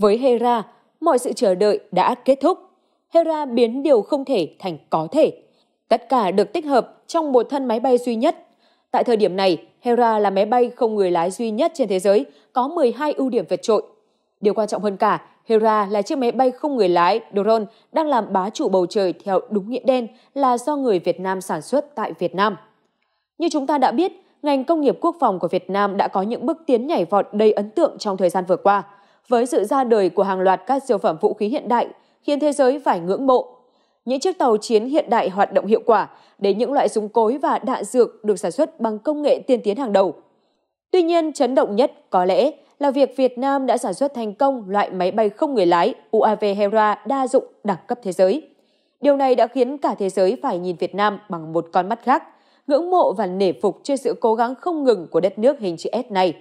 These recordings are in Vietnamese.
Với Hera, mọi sự chờ đợi đã kết thúc. Hera biến điều không thể thành có thể. Tất cả được tích hợp trong một thân máy bay duy nhất. Tại thời điểm này, Hera là máy bay không người lái duy nhất trên thế giới, có 12 ưu điểm vượt trội. Điều quan trọng hơn cả, Hera là chiếc máy bay không người lái drone đang làm bá chủ bầu trời theo đúng nghĩa đen là do người Việt Nam sản xuất tại Việt Nam. Như chúng ta đã biết, ngành công nghiệp quốc phòng của Việt Nam đã có những bước tiến nhảy vọt đầy ấn tượng trong thời gian vừa qua – với sự ra đời của hàng loạt các siêu phẩm vũ khí hiện đại khiến thế giới phải ngưỡng mộ. Những chiếc tàu chiến hiện đại hoạt động hiệu quả đến những loại súng cối và đạn dược được sản xuất bằng công nghệ tiên tiến hàng đầu. Tuy nhiên, chấn động nhất có lẽ là việc Việt Nam đã sản xuất thành công loại máy bay không người lái UAV Hera đa dụng đẳng cấp thế giới. Điều này đã khiến cả thế giới phải nhìn Việt Nam bằng một con mắt khác, ngưỡng mộ và nể phục trước sự cố gắng không ngừng của đất nước hình chữ S này.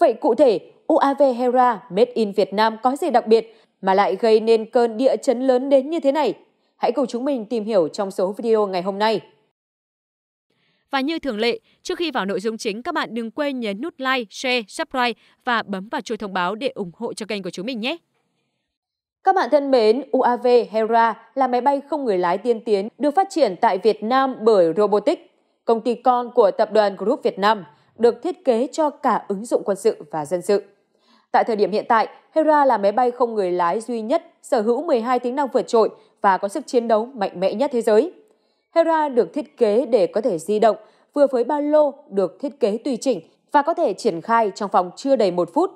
Vậy cụ thể, UAV Hera Made in Việt Nam có gì đặc biệt mà lại gây nên cơn địa chấn lớn đến như thế này? Hãy cùng chúng mình tìm hiểu trong số video ngày hôm nay. Và như thường lệ, trước khi vào nội dung chính, các bạn đừng quên nhấn nút like, share, subscribe và bấm vào chuông thông báo để ủng hộ cho kênh của chúng mình nhé. Các bạn thân mến, UAV Hera là máy bay không người lái tiên tiến được phát triển tại Việt Nam bởi Robotics, công ty con của tập đoàn Group Việt Nam, được thiết kế cho cả ứng dụng quân sự và dân sự. Tại thời điểm hiện tại, Hera là máy bay không người lái duy nhất sở hữu 12 tính năng vượt trội và có sức chiến đấu mạnh mẽ nhất thế giới. Hera được thiết kế để có thể di động, vừa với ba lô được thiết kế tùy chỉnh và có thể triển khai trong vòng chưa đầy một phút.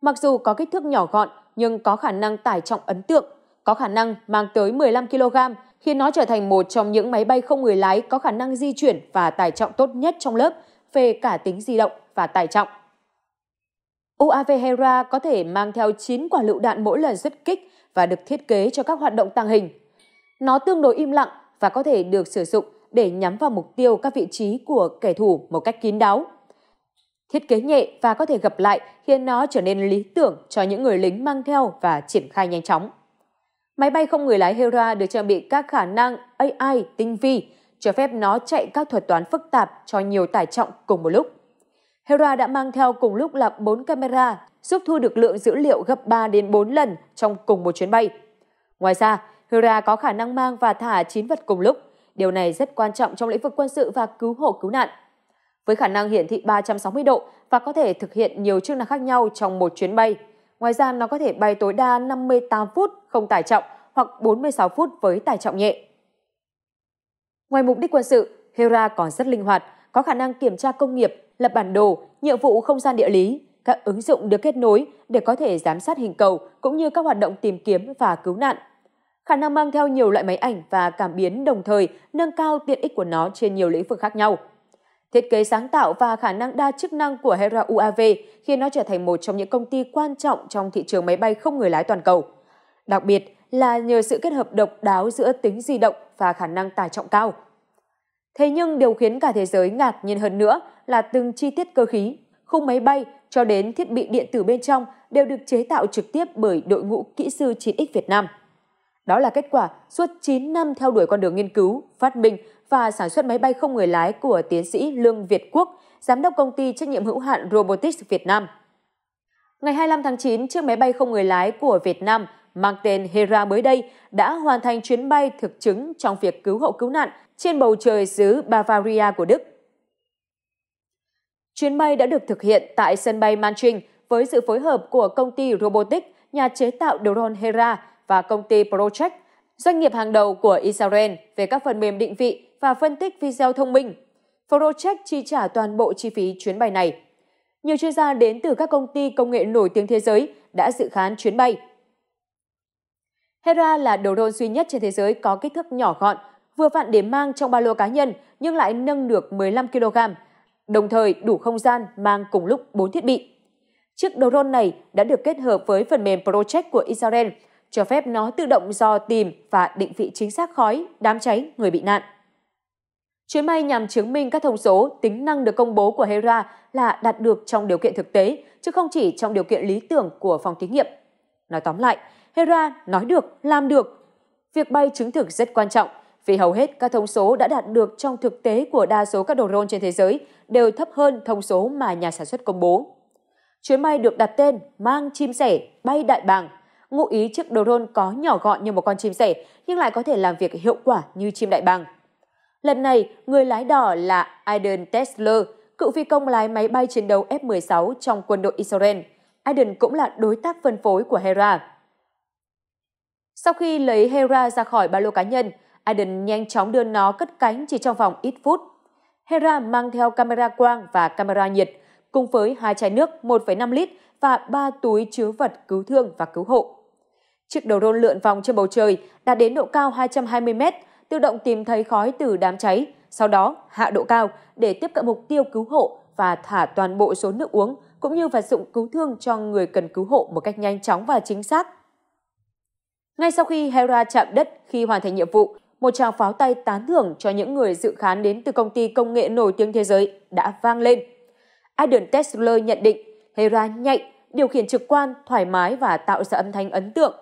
Mặc dù có kích thước nhỏ gọn nhưng có khả năng tải trọng ấn tượng, có khả năng mang tới 15 kg, khiến nó trở thành một trong những máy bay không người lái có khả năng di chuyển và tải trọng tốt nhất trong lớp về cả tính di động và tải trọng. UAV Hera có thể mang theo 9 quả lựu đạn mỗi lần xuất kích và được thiết kế cho các hoạt động tàng hình. Nó tương đối im lặng và có thể được sử dụng để nhắm vào mục tiêu các vị trí của kẻ thù một cách kín đáo. Thiết kế nhẹ và có thể gặp lại khiến nó trở nên lý tưởng cho những người lính mang theo và triển khai nhanh chóng. Máy bay không người lái Hera được trang bị các khả năng AI tinh vi, cho phép nó chạy các thuật toán phức tạp cho nhiều tải trọng cùng một lúc. Hera đã mang theo cùng lúc là 4 camera, giúp thu được lượng dữ liệu gấp 3 đến 4 lần trong cùng một chuyến bay. Ngoài ra, Hera có khả năng mang và thả 9 vật cùng lúc. Điều này rất quan trọng trong lĩnh vực quân sự và cứu hộ cứu nạn. Với khả năng hiển thị 360 độ và có thể thực hiện nhiều chức năng khác nhau trong một chuyến bay. Ngoài ra, nó có thể bay tối đa 58 phút không tải trọng hoặc 46 phút với tải trọng nhẹ. Ngoài mục đích quân sự, Hera còn rất linh hoạt, có khả năng kiểm tra công nghiệp, lập bản đồ, nhiệm vụ không gian địa lý, các ứng dụng được kết nối để có thể giám sát hình cầu cũng như các hoạt động tìm kiếm và cứu nạn. Khả năng mang theo nhiều loại máy ảnh và cảm biến đồng thời nâng cao tiện ích của nó trên nhiều lĩnh vực khác nhau. Thiết kế sáng tạo và khả năng đa chức năng của Hera UAV khiến nó trở thành một trong những công ty quan trọng trong thị trường máy bay không người lái toàn cầu. Đặc biệt là nhờ sự kết hợp độc đáo giữa tính di động và khả năng tải trọng cao – Thế nhưng điều khiến cả thế giới ngạc nhiên hơn nữa là từng chi tiết cơ khí, khung máy bay cho đến thiết bị điện tử bên trong đều được chế tạo trực tiếp bởi đội ngũ kỹ sư 9X Việt Nam. Đó là kết quả suốt 9 năm theo đuổi con đường nghiên cứu, phát minh và sản xuất máy bay không người lái của tiến sĩ Lương Việt Quốc, giám đốc công ty trách nhiệm hữu hạn Robotics Việt Nam. Ngày 25 tháng 9, chiếc máy bay không người lái của Việt Nam mang tên Hera mới đây đã hoàn thành chuyến bay thực chứng trong việc cứu hộ cứu nạn trên bầu trời xứ Bavaria của Đức. Chuyến bay đã được thực hiện tại sân bay Manching với sự phối hợp của công ty Robotic, nhà chế tạo drone Hera và công ty Project, doanh nghiệp hàng đầu của Israel về các phần mềm định vị và phân tích video thông minh. Project chi trả toàn bộ chi phí chuyến bay này. Nhiều chuyên gia đến từ các công ty công nghệ nổi tiếng thế giới đã dự khán chuyến bay. Hera là drone duy nhất trên thế giới có kích thước nhỏ gọn vừa vặn để mang trong ba lô cá nhân nhưng lại nâng được 15 kg, đồng thời đủ không gian mang cùng lúc 4 thiết bị. Chiếc drone này đã được kết hợp với phần mềm Project của Israel, cho phép nó tự động dò tìm và định vị chính xác khói, đám cháy, người bị nạn. Chuyến bay nhằm chứng minh các thông số, tính năng được công bố của Hera là đạt được trong điều kiện thực tế, chứ không chỉ trong điều kiện lý tưởng của phòng thí nghiệm. Nói tóm lại, Hera nói được, làm được. Việc bay chứng thực rất quan trọng, vì hầu hết các thông số đã đạt được trong thực tế của đa số các đồ rôn trên thế giới đều thấp hơn thông số mà nhà sản xuất công bố. Chuyến bay được đặt tên mang chim sẻ bay đại bàng. Ngụ ý chiếc drone có nhỏ gọn như một con chim sẻ nhưng lại có thể làm việc hiệu quả như chim đại bàng. Lần này, người lái đỏ là Aiden Tesler, cựu phi công lái máy bay chiến đấu F-16 trong quân đội Israel. Aiden cũng là đối tác phân phối của Hera. Sau khi lấy Hera ra khỏi ba lô cá nhân, Aiden nhanh chóng đưa nó cất cánh chỉ trong vòng ít phút. Hera mang theo camera quang và camera nhiệt, cùng với hai chai nước 1,5 lít và ba túi chứa vật cứu thương và cứu hộ. Chiếc đầu rôn lượn vòng trên bầu trời đạt đến độ cao 220 mét, tự động tìm thấy khói từ đám cháy, sau đó hạ độ cao để tiếp cận mục tiêu cứu hộ và thả toàn bộ số nước uống cũng như vật dụng cứu thương cho người cần cứu hộ một cách nhanh chóng và chính xác. Ngay sau khi Hera chạm đất khi hoàn thành nhiệm vụ, một tràng pháo tay tán thưởng cho những người dự khán đến từ công ty công nghệ nổi tiếng thế giới đã vang lên. Adam Tesler nhận định Hera nhạy, điều khiển trực quan, thoải mái và tạo ra âm thanh ấn tượng.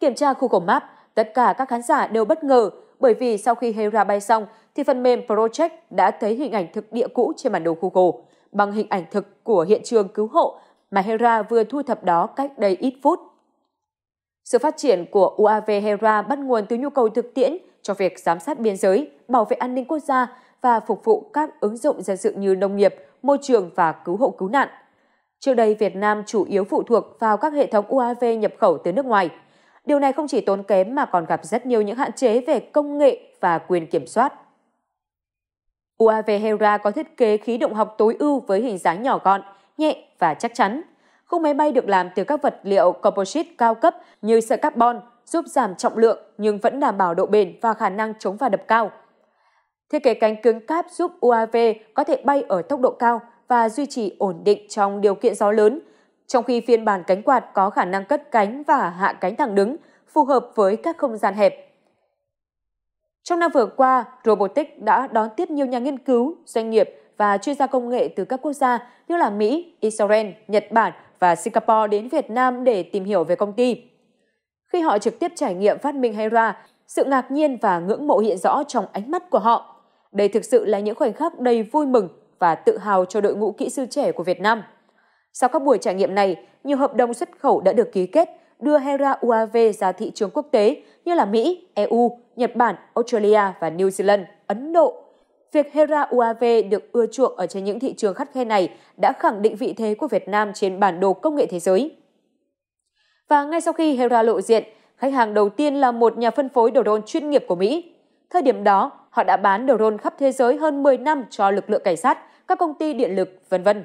Kiểm tra khu cổ map, tất cả các khán giả đều bất ngờ bởi vì sau khi Hera bay xong thì phần mềm Project đã thấy hình ảnh thực địa cũ trên bản đồ Google bằng hình ảnh thực của hiện trường cứu hộ mà Hera vừa thu thập đó cách đây ít phút. Sự phát triển của UAV Hera bắt nguồn từ nhu cầu thực tiễn cho việc giám sát biên giới, bảo vệ an ninh quốc gia và phục vụ các ứng dụng dân sự như nông nghiệp, môi trường và cứu hộ cứu nạn. Trước đây, Việt Nam chủ yếu phụ thuộc vào các hệ thống UAV nhập khẩu từ nước ngoài. Điều này không chỉ tốn kém mà còn gặp rất nhiều những hạn chế về công nghệ và quyền kiểm soát. UAV Hera có thiết kế khí động học tối ưu với hình dáng nhỏ gọn, nhẹ và chắc chắn. Khung máy bay được làm từ các vật liệu composite cao cấp như sợi carbon, giúp giảm trọng lượng nhưng vẫn đảm bảo độ bền và khả năng chống va đập cao. Thiết kế cánh cứng cáp giúp UAV có thể bay ở tốc độ cao và duy trì ổn định trong điều kiện gió lớn, trong khi phiên bản cánh quạt có khả năng cất cánh và hạ cánh thẳng đứng, phù hợp với các không gian hẹp. Trong năm vừa qua, Robotics đã đón tiếp nhiều nhà nghiên cứu, doanh nghiệp và chuyên gia công nghệ từ các quốc gia như là Mỹ, Israel, Nhật Bản và Singapore đến Việt Nam để tìm hiểu về công ty khi họ trực tiếp trải nghiệm phát minh Hera, sự ngạc nhiên và ngưỡng mộ hiện rõ trong ánh mắt của họ. Đây thực sự là những khoảnh khắc đầy vui mừng và tự hào cho đội ngũ kỹ sư trẻ của Việt Nam. Sau các buổi trải nghiệm này, nhiều hợp đồng xuất khẩu đã được ký kết đưa Hera UAV ra thị trường quốc tế như là Mỹ, EU, Nhật Bản, Australia và New Zealand, Ấn Độ. Việc Hera UAV được ưa chuộng ở trên những thị trường khắt khe này đã khẳng định vị thế của Việt Nam trên bản đồ công nghệ thế giới. Và ngay sau khi Hera lộ diện, khách hàng đầu tiên là một nhà phân phối đồ đôn chuyên nghiệp của Mỹ. Thời điểm đó, họ đã bán đồ đôn khắp thế giới hơn 10 năm cho lực lượng cảnh sát, các công ty điện lực, vân vân.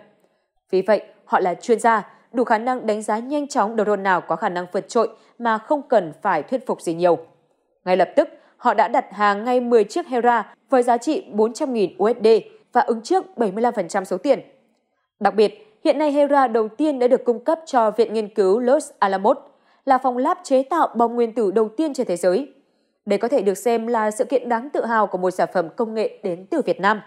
Vì vậy, họ là chuyên gia, đủ khả năng đánh giá nhanh chóng đồ đôn nào có khả năng vượt trội mà không cần phải thuyết phục gì nhiều. Ngay lập tức, họ đã đặt hàng ngay 10 chiếc Hera với giá trị 400.000 USD và ứng trước 75% số tiền. Đặc biệt, Hiện nay Hera đầu tiên đã được cung cấp cho Viện Nghiên cứu Los Alamos, là phòng lab chế tạo bom nguyên tử đầu tiên trên thế giới. Đây có thể được xem là sự kiện đáng tự hào của một sản phẩm công nghệ đến từ Việt Nam.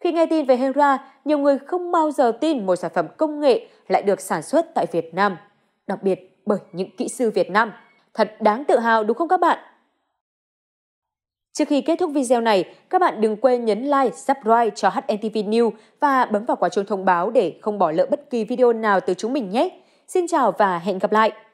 Khi nghe tin về Hera, nhiều người không bao giờ tin một sản phẩm công nghệ lại được sản xuất tại Việt Nam, đặc biệt bởi những kỹ sư Việt Nam. Thật đáng tự hào đúng không các bạn? Trước khi kết thúc video này, các bạn đừng quên nhấn like, subscribe cho HNTV News và bấm vào quả chuông thông báo để không bỏ lỡ bất kỳ video nào từ chúng mình nhé. Xin chào và hẹn gặp lại!